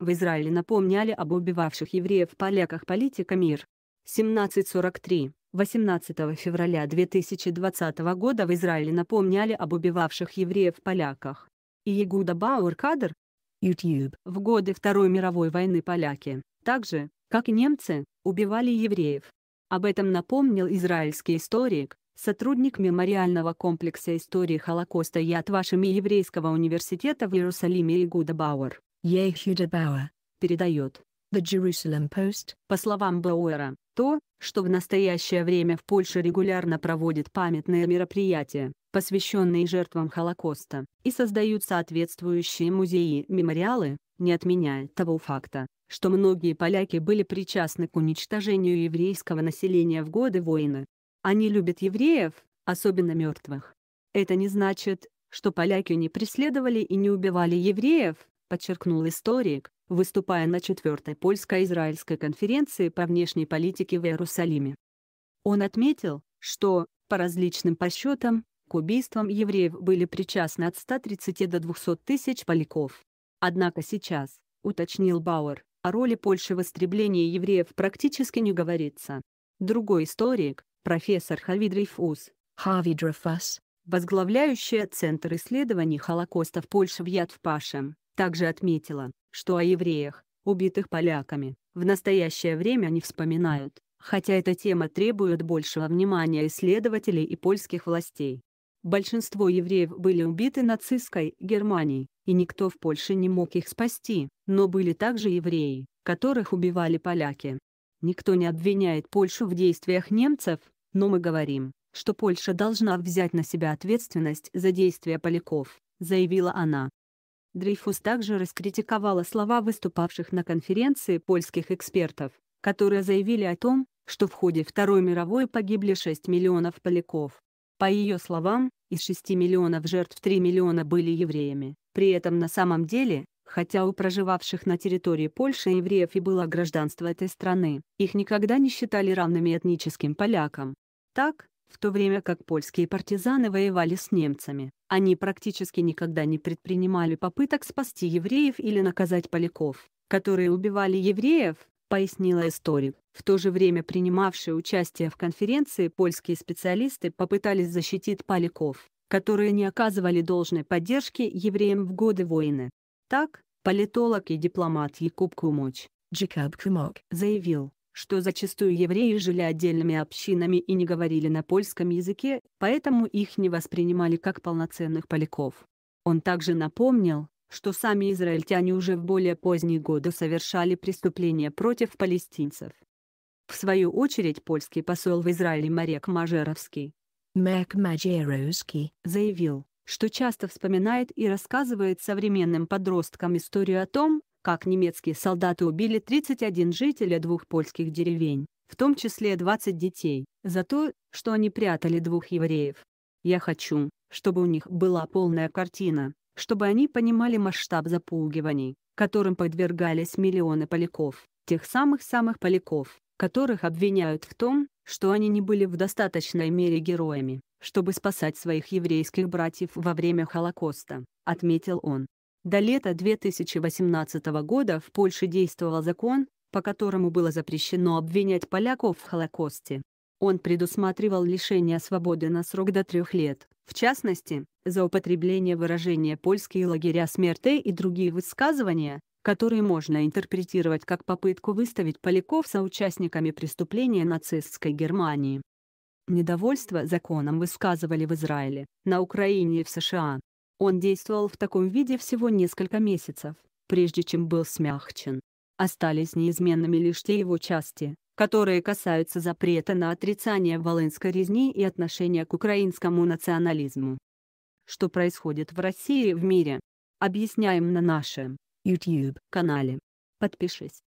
В Израиле напомняли об убивавших евреев поляках политика МИР. 1743. 18 февраля 2020 года в Израиле напомняли об убивавших евреев поляках. Иегуда Бауэр YouTube. в годы Второй мировой войны поляки, также как и немцы, убивали евреев. Об этом напомнил израильский историк, сотрудник мемориального комплекса истории Холокоста Яд Вашими Еврейского университета в Иерусалиме Игуда Бауэр. Ехюда Бауэр, передает The Jerusalem Post. По словам Бауэра, то, что в настоящее время в Польше регулярно проводят памятные мероприятия, посвященные жертвам Холокоста, и создают соответствующие музеи и мемориалы, не отменяя того факта, что многие поляки были причастны к уничтожению еврейского населения в годы войны. Они любят евреев, особенно мертвых. Это не значит, что поляки не преследовали и не убивали евреев, подчеркнул историк, выступая на четвертой польско-израильской конференции по внешней политике в Иерусалиме. Он отметил, что, по различным подсчетам, к убийствам евреев были причастны от 130 до 200 тысяч поляков. Однако сейчас, уточнил Бауэр, о роли Польши в истреблении евреев практически не говорится. Другой историк, профессор Хавидрейфус, Хавидрефас, возглавляющий Центр исследований Холокоста в Польше в Яд в Пашем, также отметила, что о евреях, убитых поляками, в настоящее время не вспоминают, хотя эта тема требует большего внимания исследователей и польских властей. Большинство евреев были убиты нацистской Германией, и никто в Польше не мог их спасти, но были также евреи, которых убивали поляки. Никто не обвиняет Польшу в действиях немцев, но мы говорим, что Польша должна взять на себя ответственность за действия поляков, заявила она. Дрейфус также раскритиковала слова выступавших на конференции польских экспертов, которые заявили о том, что в ходе Второй мировой погибли 6 миллионов поляков. По ее словам, из 6 миллионов жертв 3 миллиона были евреями. При этом на самом деле, хотя у проживавших на территории Польши евреев и было гражданство этой страны, их никогда не считали равными этническим полякам. Так, в то время как польские партизаны воевали с немцами. Они практически никогда не предпринимали попыток спасти евреев или наказать поляков, которые убивали евреев, пояснила историк. В то же время принимавшие участие в конференции польские специалисты попытались защитить поляков, которые не оказывали должной поддержки евреям в годы войны. Так, политолог и дипломат Якуб Кумоч Джекаб Кумок заявил, что зачастую евреи жили отдельными общинами и не говорили на польском языке, поэтому их не воспринимали как полноценных поляков. Он также напомнил, что сами израильтяне уже в более поздние годы совершали преступления против палестинцев. В свою очередь польский посол в Израиле Марек Мажеровский заявил, что часто вспоминает и рассказывает современным подросткам историю о том, как немецкие солдаты убили 31 жителя двух польских деревень, в том числе 20 детей, за то, что они прятали двух евреев. Я хочу, чтобы у них была полная картина, чтобы они понимали масштаб запугиваний, которым подвергались миллионы поляков, тех самых-самых поляков, которых обвиняют в том, что они не были в достаточной мере героями, чтобы спасать своих еврейских братьев во время Холокоста, отметил он. До лета 2018 года в Польше действовал закон, по которому было запрещено обвинять поляков в Холокосте. Он предусматривал лишение свободы на срок до трех лет, в частности, за употребление выражения «польские лагеря смерти» и другие высказывания, которые можно интерпретировать как попытку выставить поляков соучастниками преступления нацистской Германии. Недовольство законом высказывали в Израиле, на Украине и в США. Он действовал в таком виде всего несколько месяцев, прежде чем был смягчен. Остались неизменными лишь те его части, которые касаются запрета на отрицание Волынской резни и отношения к украинскому национализму. Что происходит в России и в мире? Объясняем на нашем YouTube-канале. Подпишись.